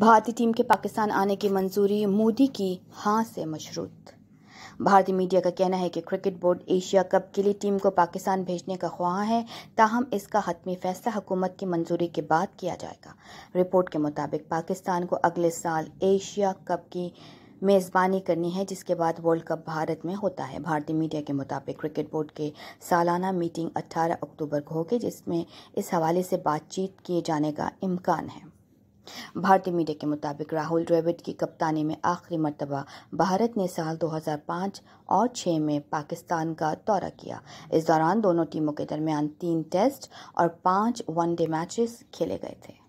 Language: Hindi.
भारतीय टीम के पाकिस्तान आने की मंजूरी मोदी की हाँ से मशरूत भारतीय मीडिया का कहना है कि क्रिकेट बोर्ड एशिया कप के लिए टीम को पाकिस्तान भेजने का ख्वाह है ताहम इसका हतमी फैसला हुकूमत की मंजूरी के बाद किया जाएगा रिपोर्ट के मुताबिक पाकिस्तान को अगले साल एशिया कप की मेज़बानी करनी है जिसके बाद वर्ल्ड कप भारत में होता है भारतीय मीडिया के मुताबिक क्रिकेट बोर्ड के सालाना मीटिंग 18 अक्टूबर को होगी जिसमें इस हवाले से बातचीत किए जाने का इम्कान है भारतीय मीडिया के मुताबिक राहुल द्रविड की कप्तानी में आखिरी मरतबा भारत ने साल 2005 और 6 में पाकिस्तान का दौरा किया इस दौरान दोनों टीमों के दरमियान तीन टेस्ट और पाँच वनडे मैचेस खेले गए थे